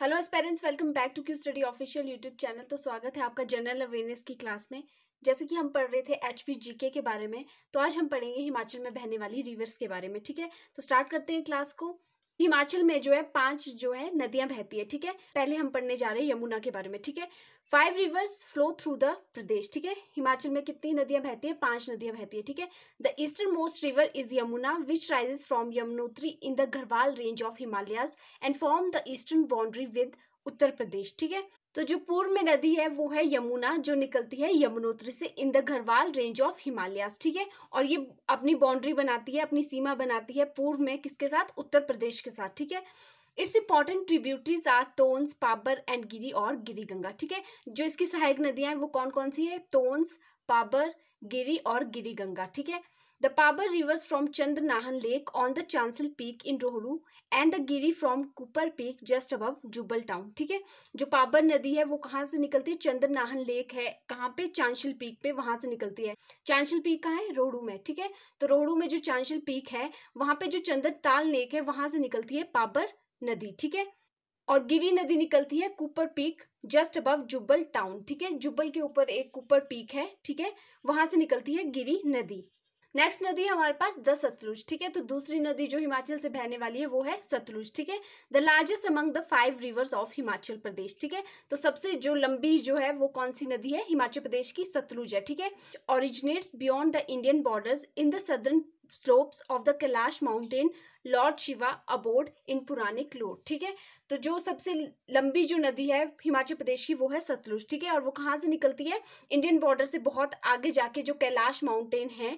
Hello parents welcome back to Q study official YouTube channel तो स्वागत है आपका जनरल अवेयरनेस की क्लास में जैसे कि हम पढ़ रहे थे एच पी जी के बारे में तो आज हम पढ़ेंगे हिमाचल में बहने वाली रिवर्स के बारे में ठीक है तो स्टार्ट करते हैं क्लास को हिमाचल में जो है पांच जो है नदियां बहती है ठीक है पहले हम पढ़ने जा रहे हैं यमुना के बारे में ठीक है five rivers flow through the Pradesh ठीक है हिमाचल में कितनी नदियां बहती है पांच नदियां बहती है ठीक है the eastern most river is Yamuna which rises from Yamunotri in the Garhwal range of Himalayas and form the eastern boundary with Uttar Pradesh ठीक है तो जो पूर्व में नदी है वो है यमुना जो निकलती है यमुनोत्री से in the Garhwal range of Himalayas ठीक है और ये अपनी बाउंड्री बनाती है अपनी सीमा बनाती है पूर्व में किसके साथ उत्तर प्रदेश के साथ ठीक है its important tributaries are Tons Pabbar and Giri और गिरी गंगा ठीक है जो इसकी सहायक नदियां हैं वो कौन कौन सी है तोन्स पाबर गिरी और गिरी गंगा ठीक है The Pabar rivers from Chandanahan Lake on the Chancel Peak in Rohru and the Giri from Kupar peak just above Jubbal town ठीक है जो पाबर नदी है वो कहाँ से निकलती है चंद्रनाहन लेक है कहाँ पे चांशल पीक पे वहाँ से निकलती है चांशल पीक कहाँ है रोहड़ू में ठीक है तो रोहड़ू में जो चांशल पीक है वहाँ पे जो चंद्रताल लेक है वहाँ से निकलती है पाबर नदी ठीक है और गिरी नदी निकलती है Kupar peak just above Jubbal town ठीक है जुब्बल के ऊपर एक कुपर पीक है ठीक है वहां से निकलती है गिरी नदी नेक्स्ट नदी है हमारे पास द सतलुज ठीक है तो दूसरी नदी जो हिमाचल से बहने वाली है वो है सतलुज ठीक है the largest among the five rivers of Himachal Pradesh ठीक है तो सबसे जो लंबी जो है वो कौन सी नदी है हिमाचल प्रदेश की सतलुज है ठीक है originates beyond the Indian borders in the southern slopes of the Kailash mountain lord Shiva abode in पुराने क्लोड ठीक है तो जो सबसे लंबी जो नदी है हिमाचल प्रदेश की वो है सतलुज ठीक है और वो कहाँ से निकलती है इंडियन बॉर्डर से बहुत आगे जाके जो कैलाश माउंटेन है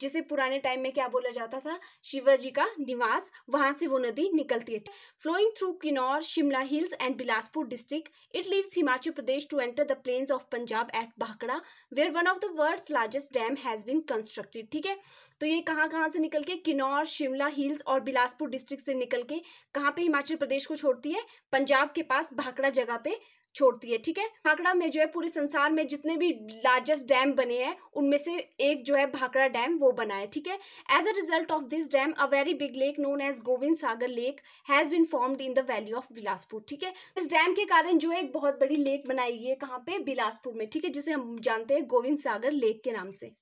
जिसे पुराने टाइम में क्या बोला जाता था शिवाजी का निवास वहां से वो नदी निकलती है flowing through Kinnaur Shimla hills and Bilaspur district it leaves Himachal Pradesh to enter the plains of Punjab at Bhakra where one of the world's largest dam has been constructed ठीक है तो ये कहाँ कहाँ से निकल के किन्नौर शिमला हिल्स और बिलासपुर डिस्ट्रिक्ट से निकल के कहाँ पे हिमाचल प्रदेश को छोड़ती है पंजाब के पास भाखड़ा जगह पे छोड़ती है ठीक है भाखड़ा में जो है पूरे संसार में जितने भी लार्जेस्ट डैम बने हैं उनमें से एक जो है भाखड़ा डैम वो बना है ठीक है as a result of this dam a very big lake known as Gobind Sagar lake has been formed in the valley of Bilaspur ठीक है इस डैम के कारण जो है एक बहुत बड़ी लेक बनाई गई है कहाँ पे बिलासपुर में ठीक है जिसे हम जानते हैं गोविंद सागर लेक के नाम से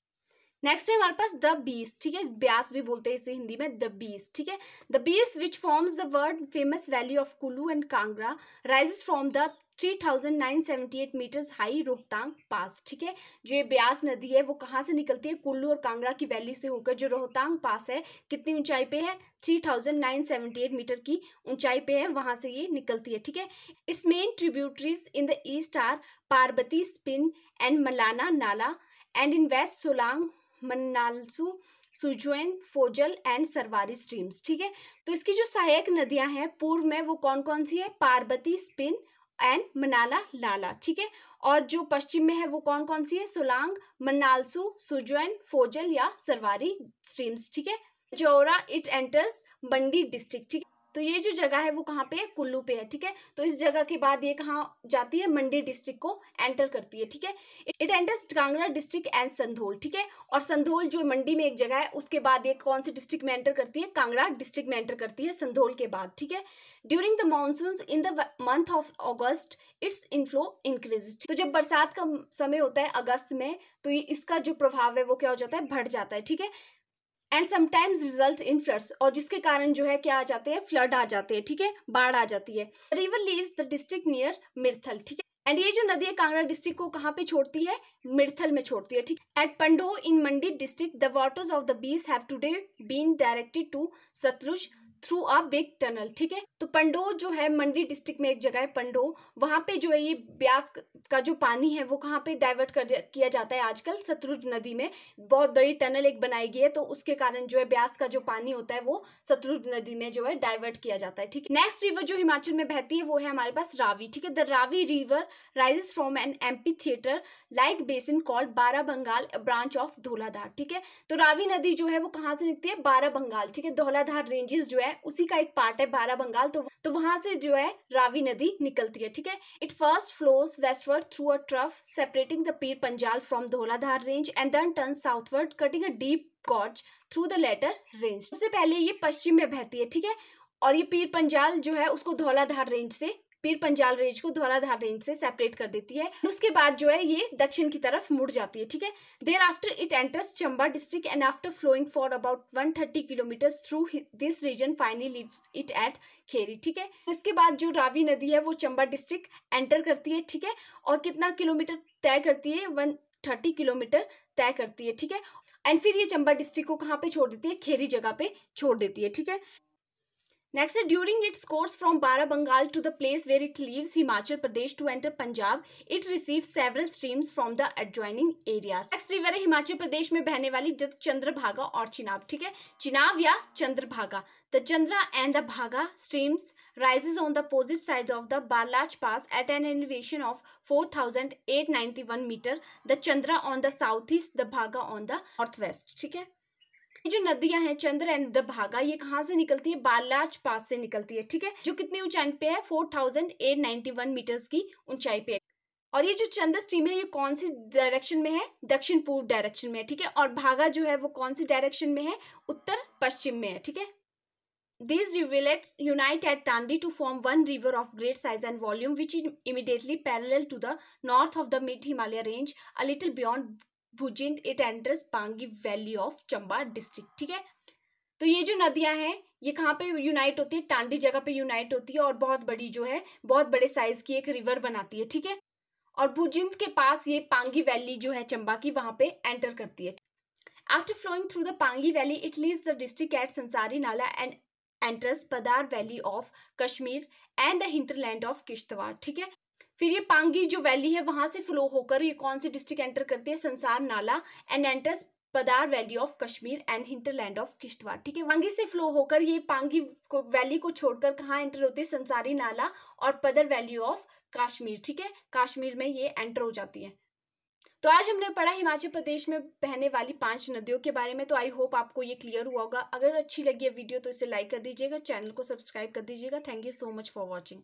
नेक्स्ट है हमारे पास द बीस ठीक है ब्यास भी बोलते हैं इसे हिंदी में द बीस ठीक है the Beas which forms the world famous valley of Kullu and Kangra rises from the 3,978 metres high Rohtang pass ठीक है जो ये ब्यास नदी है वो कहाँ से निकलती है कुल्लू और कांगड़ा की वैली से होकर जो रोहतांग पास है कितनी ऊंचाई पे है 3,978 मीटर की ऊंचाई पे है वहाँ से ये निकलती है ठीक है its main tributaries in the east are Parvati Spin and Malana Nala and in west Solang Manalsu Sujoin Fojal and Sarvari streams ठीक है तो इसकी जो सहायक नदियां हैं पूर्व में वो कौन कौन सी है पार्वती स्पिन एंड मनाला लाला ठीक है और जो पश्चिम में है वो कौन कौन सी है सोलांग मन्नालसू सुजुएन फोजल या सरवारी स्ट्रीम्स ठीक है जोरा इट एंटर्स बंडी डिस्ट्रिक्ट ठीक तो ये जो जगह है वो कहाँ पे है कुल्लू पे है ठीक है तो इस जगह के बाद ये कहाँ जाती है मंडी डिस्ट्रिक्ट को एंटर करती है ठीक है it enters Kangra district and Sandhol ठीक है और संधोल जो मंडी में एक जगह है उसके बाद ये कौन से डिस्ट्रिक्ट में एंटर करती है कांगड़ा डिस्ट्रिक्ट में एंटर करती है संधोल के बाद ठीक है during the monsoon in the month of August its inflow increase तो जब बरसात का समय होता है अगस्त में तो इसका जो प्रभाव है वो क्या हो जाता है बढ़ जाता है ठीक है and sometimes result in floods और जिसके कारण जो है क्या आ जाते हैं फ्लड आ जाते हैं ठीक है बाढ़ आ जाती है river leaves the district near Mirthal ठीक है एंड ये जो नदी है कांगड़ा डिस्ट्रिक्ट को कहाँ पे छोड़ती है मिर्थल में छोड़ती है ठीक at Pandoh in Mandi district the waters of the Beas have today been directed to Sutlej through a big tunnel ठीक है तो पंडो जो है मंडी डिस्ट्रिक्ट में एक जगह है पंडो वहाँ पे जो है ये ब्यास का जो पानी है वो कहाँ पे डाइवर्ट कर किया जाता है आजकल सतलुज नदी में बहुत बड़ी टनल एक बनाई गई है तो उसके कारण जो है ब्यास का जो पानी होता है वो सतलुज नदी में जो है डाइवर्ट किया जाता है ठीक है नेक्स्ट रिवर जो हिमाचल में बहती है वो है हमारे पास रावी ठीक है the Ravi river rises from an amphitheatre like basin called Bara Bhangal branch of धोलाधार ठीक है तो रावी नदी जो है वो कहाँ से निकती है बारा बंगाल ठीक है धोलाधार रेंजेस जो है उसी का एक पार्ट है बारा बंगाल तो, तो वहां से जो है रावी नदी निकलती है ठीक है it first flows westward northward through a trough separating the Pir Panjal from Dholadhar range and then turns southward cutting a deep gorge through the latter range सबसे पहले ये पश्चिम में बहती है ठीक है और ये पीर पंजाल जो है उसको धौलाधार रेंज से पीर पंजाल रेंज को धौराधार रेंज से सेपरेट कर देती है उसके बाद जो है ये दक्षिण की तरफ मुड़ जाती है ठीक है there after it enters Chamba district and after flowing for about one thirty kilometre through this region finally leaves it at Kheri ठीक है उसके बाद जो रावी नदी है वो चंबा डिस्ट्रिक्ट एंटर करती है ठीक है और कितना किलोमीटर तय करती है वन थर्टी किलोमीटर तय करती है ठीक है एंड फिर ये चंबा डिस्ट्रिक्ट को कहाँ पे छोड़ देती है खेरी जगह पे छोड़ देती है ठीक है Next, during its course from Barabangal to the place where it leaves Himachal Pradesh to enter Punjab, it receives several streams from the adjoining areas. Next river है हिमाचल प्रदेश में बहने वाली जब चंद्रभागा और चिनाब ठीक है चिनाब या Chandrabhaga The Chandra and the Bhaga streams rises on the opposite sides of the Barlach Pass at an elevation of 4,891 meter. The Chandra on the southeast, the Bhaga on the northwest. ठीक है जो नदियां हैं चंद्र एंड द भागा ये कहाँ से निकलती है बालाज पास से निकलती है ठीक है जो कितनी ऊंचाई पे है four thousand eight ninety one metres की ऊंचाई पे और ये जो चंद्र स्ट्रीम है ये कौन सी डायरेक्शन में है दक्षिण पूर्व डायरेक्शन में है ठीक है और भागा जो है वो कौन सी डायरेक्शन में है उत्तर पश्चिम में है ठीक है this rivulets unite at Tandi to form one river of great size and volume which is immediately parallel to the north of the mid Himalaya range a little beyond Bhujind it enters Pangi valley of Chamba district ठीक है तो ये जो नदियां हैं ये कहाँ पे यूनाइट होती है टांडी जगह पे यूनाइट होती है और बहुत बड़ी जो है बहुत बड़े साइज की एक रिवर बनाती है ठीक है और भुजिंद के पास ये पांगी वैली जो है चंबा की वहां पे एंटर करती है after flowing through the Pangi valley it leave the district at Sansari Nala and enters Padar valley of Kashmir and the hinterland of Kishtwar ठीक है फिर ये पांगी जो वैली है वहां से फ्लो होकर ये कौन से डिस्ट्रिक्ट एंटर करती है Sansar Nala and enters Padar valley of Kashmir and hinterland of Kishtwar ठीक है पांगी से फ्लो होकर ये पांगी को वैली को छोड़कर कहाँ एंटर होती है संसारी नाला और पदर वैली ऑफ कश्मीर ठीक है कश्मीर में ये एंटर हो जाती है तो आज हमने पढ़ा हिमाचल प्रदेश में बहने वाली पांच नदियों के बारे में तो आई होप आपको ये क्लियर हुआ होगा अगर अच्छी लगी है वीडियो तो इसे लाइक कर दीजिएगा चैनल को सब्सक्राइब कर दीजिएगा thank you so much for watching